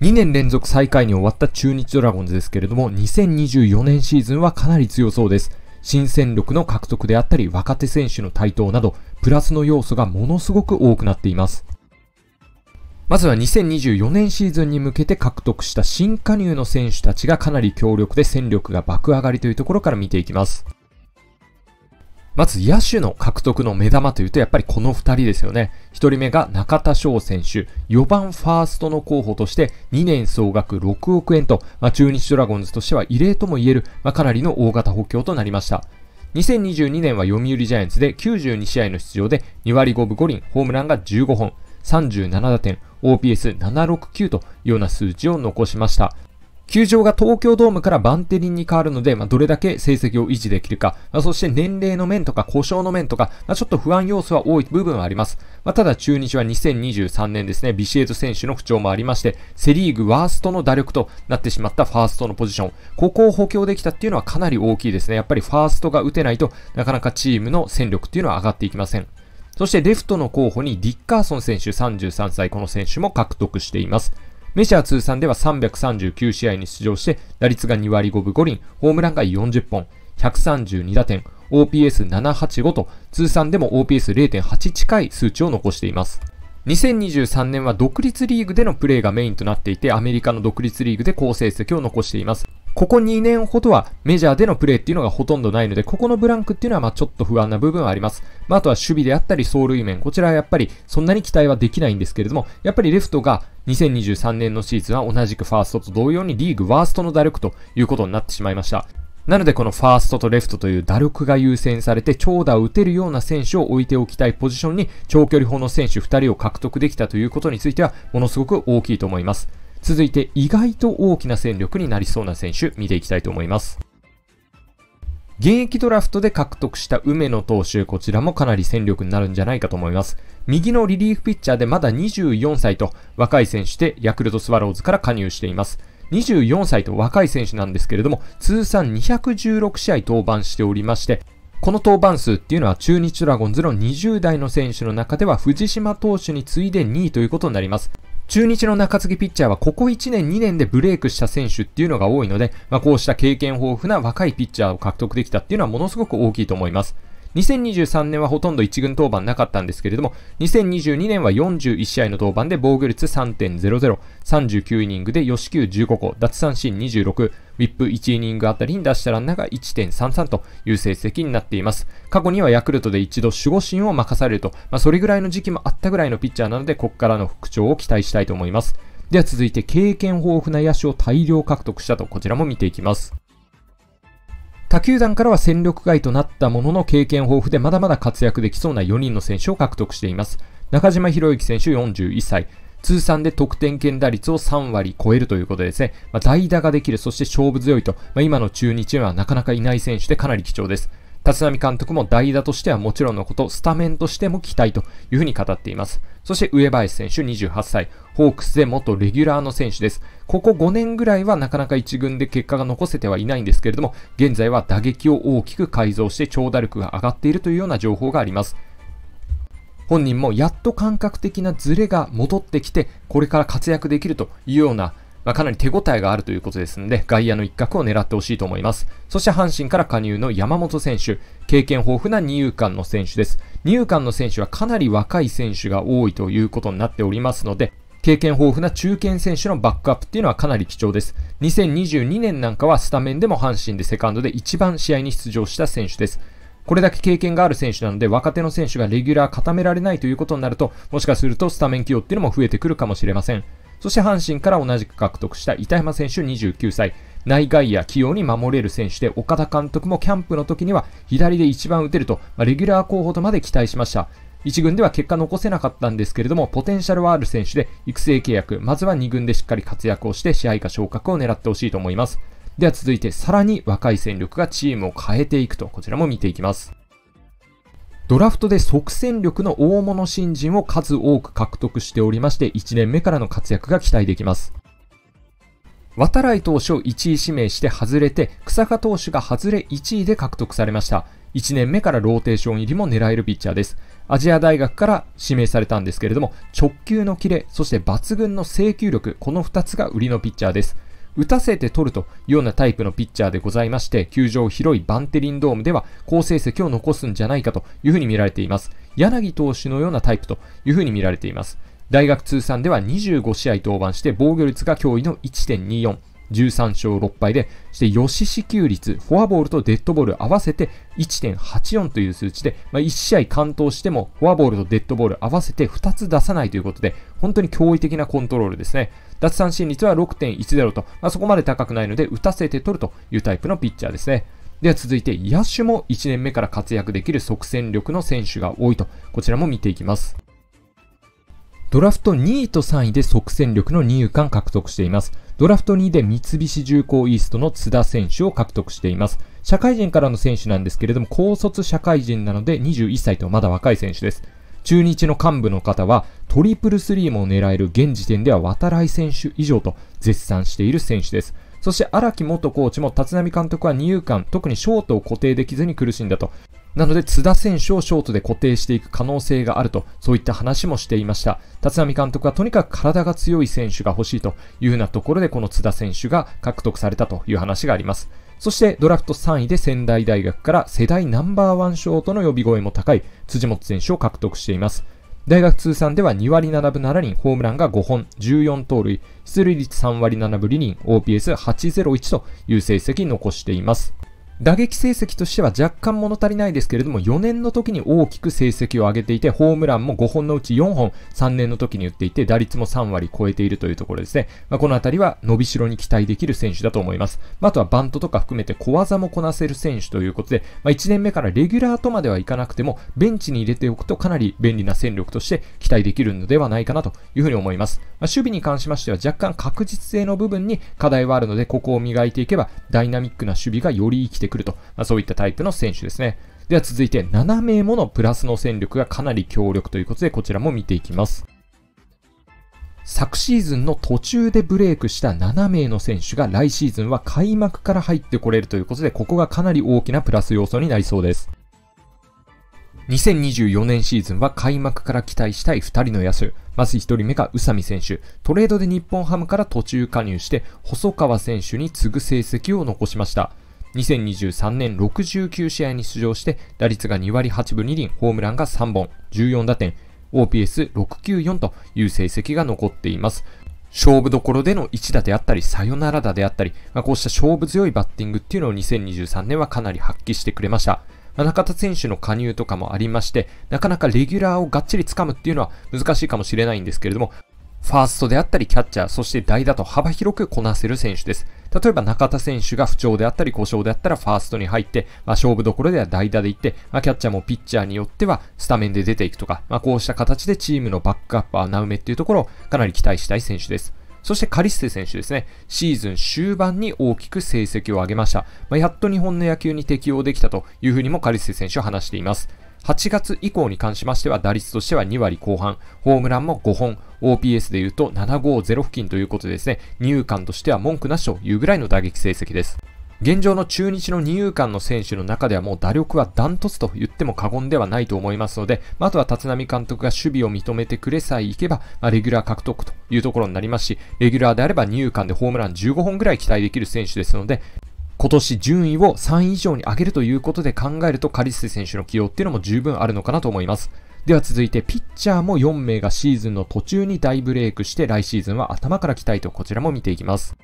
2年連続最下位に終わった中日ドラゴンズですけれども、2024年シーズンはかなり強そうです。新戦力の獲得であったり、若手選手の台頭など、プラスの要素がものすごく多くなっています。まずは2024年シーズンに向けて獲得した新加入の選手たちがかなり強力で戦力が爆上がりというところから見ていきます。まず野手の獲得の目玉というと、やっぱりこの2人ですよね。1人目が中田翔選手、4番ファーストの候補として、2年総額6億円と、まあ、中日ドラゴンズとしては異例とも言える、まあ、かなりの大型補強となりました。2022年は読売ジャイアンツで92試合の出場で2割5分5厘、ホームランが15本、37打点、OPS769 というような数値を残しました。球場が東京ドームからバンテリンに変わるので、まあ、どれだけ成績を維持できるか、まあ、そして年齢の面とか故障の面とか、まあ、ちょっと不安要素は多い部分はあります。まただ中日は2023年ですね、ビシエド選手の不調もありまして、セリーグワーストの打力となってしまったファーストのポジション、ここを補強できたっていうのはかなり大きいですね。やっぱりファーストが打てないとなかなかチームの戦力っていうのは上がっていきません。そしてレフトの候補にディッカーソン選手33歳、この選手も獲得しています。メジャー通算では339試合に出場して、打率が2割5分5厘、ホームランが40本、132打点、OPS785 と、通算でも OPS0.8 近い数値を残しています。2023年は独立リーグでのプレーがメインとなっていて、アメリカの独立リーグで好成績を残しています。ここ2年ほどはメジャーでのプレーっていうのがほとんどないので、ここのブランクっていうのはまあちょっと不安な部分はあります。まああとは守備であったり走塁面、こちらはやっぱりそんなに期待はできないんですけれども、やっぱりレフトが2023年のシーズンは同じくファーストと同様にリーグワーストの打力ということになってしまいました。なのでこのファーストとレフトという打力が優先されて長打を打てるような選手を置いておきたいポジションに長距離砲の選手2人を獲得できたということについてはものすごく大きいと思います。続いて意外と大きな戦力になりそうな選手見ていきたいと思います。現役ドラフトで獲得した梅野投手、こちらもかなり戦力になるんじゃないかと思います。右のリリーフピッチャーでまだ24歳と若い選手でヤクルトスワローズから加入しています。24歳と若い選手なんですけれども、通算216試合登板しておりまして、この登板数っていうのは中日ドラゴンズの20代の選手の中では藤島投手に次いで2位ということになります。中日の中継ぎピッチャーはここ1年2年でブレイクした選手っていうのが多いので、まあ、こうした経験豊富な若いピッチャーを獲得できたっていうのはものすごく大きいと思います。2023年はほとんど1軍登板なかったんですけれども、2022年は41試合の登板で防御率3.00、39イニングで吉球15個、奪三振26、ウィップ1イニングあたりに出したランナーが1.33という成績になっています。過去にはヤクルトで一度守護神を任されると、まあ、それぐらいの時期もあったぐらいのピッチャーなので、ここからの復調を期待したいと思います。では続いて経験豊富な野手を大量獲得したとこちらも見ていきます。他球団からは戦力外となったものの経験豊富でまだまだ活躍できそうな4人の選手を獲得しています。中島博之選手41歳。通算で得点圏打率を3割超えるということでですね、まあ、代打ができる、そして勝負強いと、まあ、今の中日はなかなかいない選手でかなり貴重です。立浪監督も代打としてはもちろんのこと、スタメンとしても期待というふうに語っています。そして上林選手28歳、ホークスで元レギュラーの選手です。ここ5年ぐらいはなかなか1軍で結果が残せてはいないんですけれども、現在は打撃を大きく改造して長打力が上がっているというような情報があります。本人もやっと感覚的なズレが戻ってきて、これから活躍できるというようなまあ、かなり手応えがあるということですので、外野の一角を狙ってほしいと思います。そして阪神から加入の山本選手、経験豊富な二遊間の選手です。二遊間の選手はかなり若い選手が多いということになっておりますので、経験豊富な中堅選手のバックアップっていうのはかなり貴重です。2022年なんかはスタメンでも阪神でセカンドで一番試合に出場した選手です。これだけ経験がある選手なので、若手の選手がレギュラー固められないということになると、もしかするとスタメン起用っていうのも増えてくるかもしれません。そして阪神から同じく獲得した板山選手29歳。内外野起用に守れる選手で、岡田監督もキャンプの時には左で一番打てると、まあ、レギュラー候補とまで期待しました。1軍では結果残せなかったんですけれども、ポテンシャルはある選手で、育成契約、まずは2軍でしっかり活躍をして、試合か昇格を狙ってほしいと思います。では続いて、さらに若い戦力がチームを変えていくと、こちらも見ていきます。ドラフトで即戦力の大物新人を数多く獲得しておりまして、1年目からの活躍が期待できます。渡来投手を1位指名して外れて、草加投手が外れ1位で獲得されました。1年目からローテーション入りも狙えるピッチャーです。アジア大学から指名されたんですけれども、直球のキレ、そして抜群の制球力、この2つが売りのピッチャーです。打たせて取るというようなタイプのピッチャーでございまして、球場広いバンテリンドームでは好成績を残すんじゃないかというふうに見られています。柳投手のようなタイプというふうに見られています。大学通算では25試合登板して防御率が驚異の1.24。13勝6敗で、そして吉支球率、フォアボールとデッドボール合わせて1.84という数値で、まあ、1試合完投してもフォアボールとデッドボール合わせて2つ出さないということで、本当に驚異的なコントロールですね。脱三振率は6.10と、まあ、そこまで高くないので、打たせて取るというタイプのピッチャーですね。では続いて、野手も1年目から活躍できる即戦力の選手が多いと、こちらも見ていきます。ドラフト2位と3位で即戦力の二遊間獲得しています。ドラフト2位で三菱重工イーストの津田選手を獲得しています。社会人からの選手なんですけれども、高卒社会人なので21歳とまだ若い選手です。中日の幹部の方は、トリプルスリーも狙える現時点では渡来選手以上と絶賛している選手です。そして荒木元コーチも立浪監督は二遊間、特にショートを固定できずに苦しんだと。なので津田選手をショートで固定していく可能性があると、そういった話もしていました。立浪監督はとにかく体が強い選手が欲しいというようなところで、この津田選手が獲得されたという話があります。そしてドラフト3位で仙台大学から世代ナンバーワン賞との呼び声も高い辻本選手を獲得しています。大学通算では2割7分7厘、ホームランが5本、14盗塁、出塁率3割7分2厘、OPS801 という成績残しています。打撃成績としては若干物足りないですけれども、4年の時に大きく成績を上げていて、ホームランも5本のうち4本、3年の時に打っていて、打率も3割超えているというところですね。まあ、このあたりは伸びしろに期待できる選手だと思います。まあ、あとはバントとか含めて小技もこなせる選手ということで、まあ、1年目からレギュラーとまではいかなくても、ベンチに入れておくとかなり便利な戦力として期待できるのではないかなというふうに思います。まあ、守備に関しましては若干確実性の部分に課題はあるので、ここを磨いていけば、ダイナミックな守備がより生きてくると、まあ、そういったタイプの選手ですね。では続いて7名ものプラスの戦力がかなり強力ということで、こちらも見ていきます。昨シーズンの途中でブレイクした7名の選手が来シーズンは開幕から入ってこれるということで、ここがかなり大きなプラス要素になりそうです。2024年シーズンは開幕から期待したい2人の野手。まず1人目が宇佐美選手。トレードで日本ハムから途中加入して、細川選手に次ぐ成績を残しました。2023年69試合に出場して、打率が2割8分2厘、ホームランが3本、14打点、OPS694 という成績が残っています。勝負どころでの一打であったり、サヨナラ打であったり、まあ、こうした勝負強いバッティングっていうのを2023年はかなり発揮してくれました。まあ、中田選手の加入とかもありまして、なかなかレギュラーをがっちり掴むっていうのは難しいかもしれないんですけれども、ファーストであったりキャッチャー、そして代打と幅広くこなせる選手です。例えば中田選手が不調であったり故障であったらファーストに入って、まあ、勝負どころでは代打で行って、まあ、キャッチャーもピッチャーによってはスタメンで出ていくとか、まあ、こうした形でチームのバックアップ、穴埋めっていうところをかなり期待したい選手です。そしてカリステ選手ですね。シーズン終盤に大きく成績を上げました。まあ、やっと日本の野球に適応できたというふうにもカリステ選手は話しています。8月以降に関しましては打率としては2割後半、ホームランも5本、OPS で言うと750付近ということでですね、二遊間としては文句なしというぐらいの打撃成績です。現状の中日の二遊間の選手の中ではもう打力はダントツと言っても過言ではないと思いますので、まあ、とは立浪監督が守備を認めてくれさえいけば、まあ、レギュラー獲得というところになりますし、レギュラーであれば二遊間でホームラン15本ぐらい期待できる選手ですので、今年順位を3位以上に上げるということで考えるとカリステ選手の起用っていうのも十分あるのかなと思います。では続いて、ピッチャーも4名がシーズンの途中に大ブレイクして、来シーズンは頭から期待とこちらも見ていきます。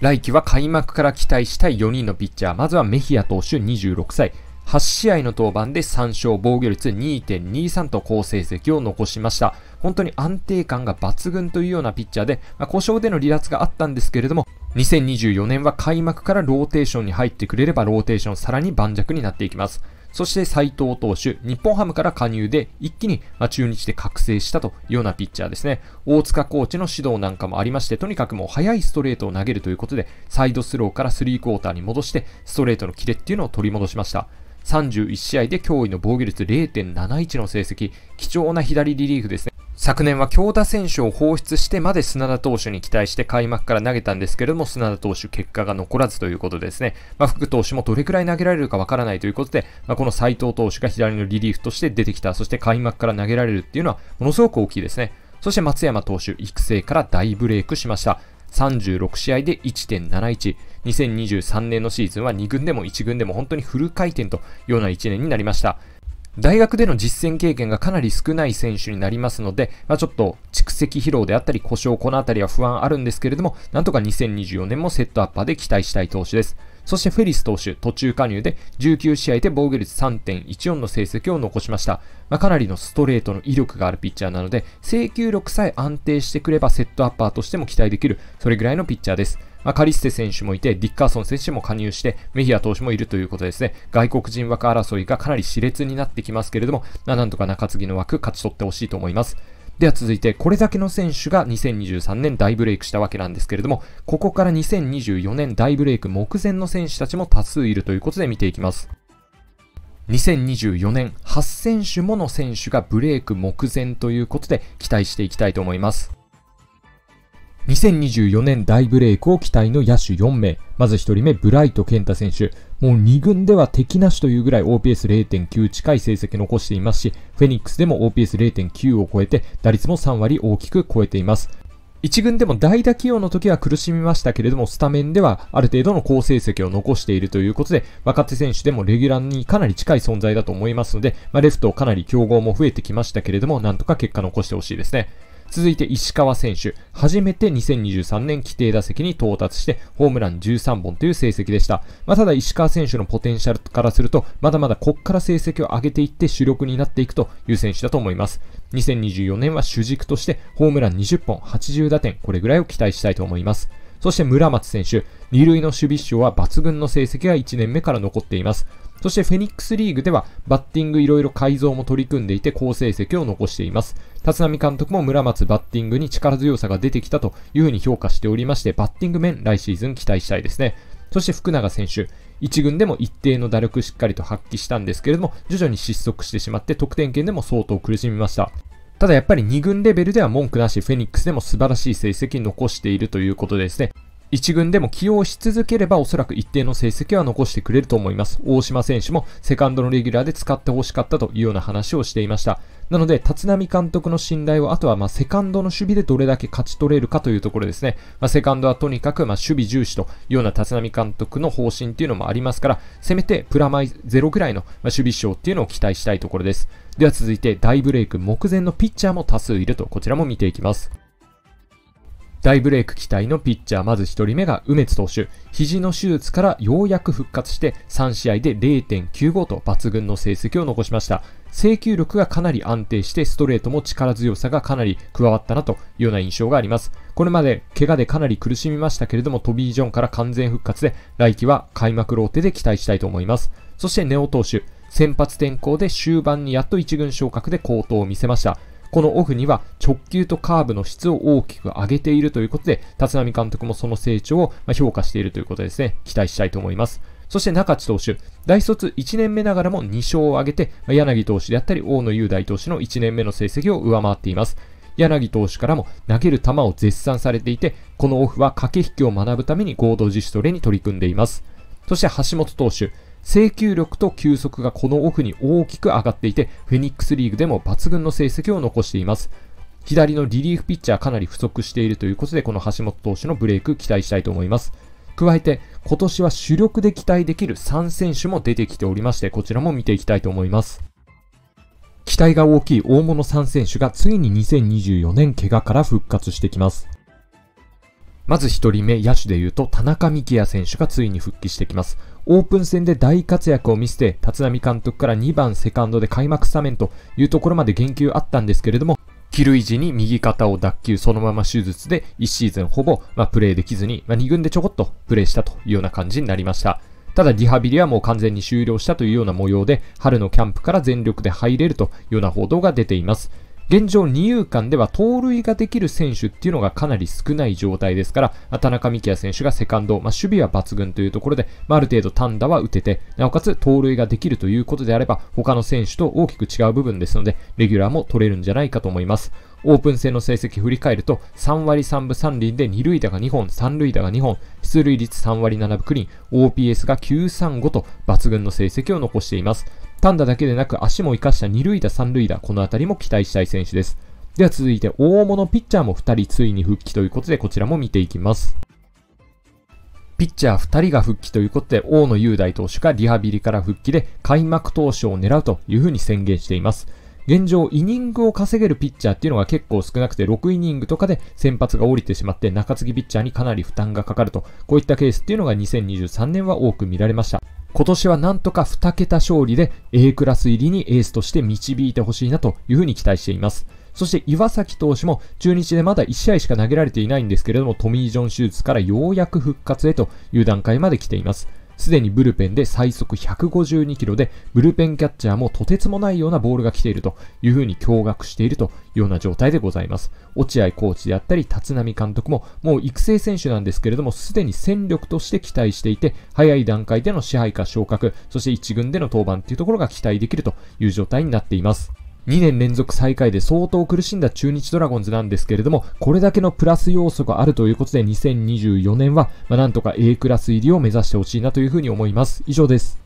来季は開幕から期待したい4人のピッチャー。まずはメヒア投手26歳。8試合の登板で3勝、防御率2.23と好成績を残しました。本当に安定感が抜群というようなピッチャーで、まあ、故障での離脱があったんですけれども、2024年は開幕からローテーションに入ってくれればローテーションさらに盤石になっていきます。そして斎藤投手、日本ハムから加入で一気に、中日で覚醒したというようなピッチャーですね。大塚コーチの指導なんかもありまして、とにかくもう速いストレートを投げるということで、サイドスローからスリークォーターに戻して、ストレートのキレっていうのを取り戻しました。31試合で驚異の防御率0.71の成績、貴重な左リリーフですね。昨年は京田選手を放出してまで砂田投手に期待して開幕から投げたんですけれども、砂田投手結果が残らずということですね。まあ、福投手もどれくらい投げられるかわからないということで、まあ、この斎藤投手が左のリリーフとして出てきた、そして開幕から投げられるっていうのはものすごく大きいですね。そして松山投手、育成から大ブレイクしました。36試合で1.71。2023年のシーズンは2軍でも1軍でも本当にフル回転というような1年になりました。大学での実践経験がかなり少ない選手になりますので、まあ、ちょっと蓄積疲労であったり故障、このあたりは不安あるんですけれども、なんとか2024年もセットアッパーで期待したい投手です。そしてフェリス投手、途中加入で19試合で防御率3.14の成績を残しました。まあ、かなりのストレートの威力があるピッチャーなので、制球力さえ安定してくればセットアッパーとしても期待できる、それぐらいのピッチャーです。まあ、カリステ選手もいて、ディッカーソン選手も加入して、メヒア投手もいるということですね。外国人枠争いがかなり熾烈になってきますけれども、まあ、なんとか中継ぎの枠勝ち取ってほしいと思います。では続いて、これだけの選手が2023年大ブレイクしたわけなんですけれども、ここから2024年大ブレイク目前の選手たちも多数いるということで見ていきます。2024年8選手もの選手がブレイク目前ということで期待していきたいと思います。2024年大ブレイクを期待の野手4名。まず1人目、ブライトケンタ選手。もう2軍では敵なしというぐらい OPS0.9 近い成績残していますし、フェニックスでも OPS0.9 を超えて、打率も3割大きく超えています。1軍でも代打起用の時は苦しみましたけれども、スタメンではある程度の好成績を残しているということで、若手選手でもレギュラーにかなり近い存在だと思いますので、まあ、レフトかなり競合も増えてきましたけれども、なんとか結果残してほしいですね。続いて石川選手。初めて2023年規定打席に到達して、ホームラン13本という成績でした。まあ、ただ石川選手のポテンシャルからすると、まだまだこっから成績を上げていって主力になっていくという選手だと思います。2024年は主軸として、ホームラン20本、80打点、これぐらいを期待したいと思います。そして村松選手、二塁の守備手は抜群の成績が1年目から残っています。そしてフェニックスリーグではバッティングいろいろ改造も取り組んでいて好成績を残しています。立浪監督も村松バッティングに力強さが出てきたというふうに評価しておりまして、バッティング面来シーズン期待したいですね。そして福永選手、1軍でも一定の打力しっかりと発揮したんですけれども、徐々に失速してしまって得点圏でも相当苦しみました。ただやっぱり2軍レベルでは文句なし、フェニックスでも素晴らしい成績残しているということでですね、1軍でも起用し続ければおそらく一定の成績は残してくれると思います。大島選手もセカンドのレギュラーで使ってほしかったというような話をしていました。なので、立浪監督の信頼を、あとはまセカンドの守備でどれだけ勝ち取れるかというところですね。まあ、セカンドはとにかくま守備重視というような立浪監督の方針っていうのもありますから、せめてプラマイゼロぐらいの守備賞っていうのを期待したいところです。では続いて大ブレイク目前のピッチャーも多数いると、こちらも見ていきます。大ブレイク期待のピッチャー、まず1人目が梅津投手。肘の手術からようやく復活して、3試合で0.95と抜群の成績を残しました。制球力がかなり安定して、ストレートも力強さがかなり加わったなというような印象があります。これまで怪我でかなり苦しみましたけれども、トビー・ジョンから完全復活で、来季は開幕ローテで期待したいと思います。そしてネオ投手。先発転向で終盤にやっと1軍昇格で好投を見せました。このオフには直球とカーブの質を大きく上げているということで、立浪監督もその成長を評価しているということですね、期待したいと思います。そして中地投手、大卒1年目ながらも2勝を挙げて、柳投手であったり大野雄大投手の1年目の成績を上回っています。柳投手からも投げる球を絶賛されていて、このオフは駆け引きを学ぶために合同自主トレに取り組んでいます。そして橋本投手、制球力と球速がこのオフに大きく上がっていて、フェニックスリーグでも抜群の成績を残しています。左のリリーフピッチャーかなり不足しているということで、この橋本投手のブレイク期待したいと思います。加えて、今年は主力で期待できる3選手も出てきておりまして、こちらも見ていきたいと思います。期待が大きい大物3選手がついに2024年怪我から復活してきます。まず1人目、野手でいうと田中幹也選手がついに復帰してきます。オープン戦で大活躍を見せて、立浪監督から2番セカンドで開幕スタメンというところまで言及あったんですけれども、る塁時に右肩を脱臼、そのまま手術で1シーズンほぼ、まあ、プレーできずに、まあ、2軍でちょこっとプレーしたというような感じになりました。ただリハビリはもう完全に終了したというような模様で、春のキャンプから全力で入れるというような報道が出ています。現状二遊間では盗塁ができる選手っていうのがかなり少ない状態ですから、田中美希也選手がセカンド、まあ、守備は抜群というところで、まあ、ある程度単打は打てて、なおかつ盗塁ができるということであれば、他の選手と大きく違う部分ですので、レギュラーも取れるんじゃないかと思います。オープン戦の成績振り返ると、3割3分3厘で2塁打が2本、3塁打が2本、出塁率3割7分9厘、OPS が935と抜群の成績を残しています。単打だけでなく足も生かした二塁打、三塁打、このあたりも期待したい選手です。では続いて大物ピッチャーも二人ついに復帰ということでこちらも見ていきます。ピッチャー2人が復帰ということで、大野雄大投手がリハビリから復帰で開幕投手を狙うというふうに宣言しています。現状、イニングを稼げるピッチャーっていうのが結構少なくて、6イニングとかで先発が降りてしまって、中継ぎピッチャーにかなり負担がかかると、こういったケースっていうのが2023年は多く見られました。今年はなんとか2桁勝利で A クラス入りにエースとして導いてほしいなというふうに期待しています。そして岩崎投手も中日でまだ1試合しか投げられていないんですけれども、トミー・ジョン手術からようやく復活へという段階まで来ています。すでにブルペンで最速152キロで、ブルペンキャッチャーもとてつもないようなボールが来ているというふうに驚愕しているというような状態でございます。落合コーチであったり、立浪監督も、もう育成選手なんですけれども、すでに戦力として期待していて、早い段階での支配か昇格、そして1軍での登板っていうところが期待できるという状態になっています。2年連続最下位で相当苦しんだ中日ドラゴンズなんですけれども、これだけのプラス要素があるということで、2024年は、まあ、なんとか A クラス入りを目指してほしいなというふうに思います。以上です。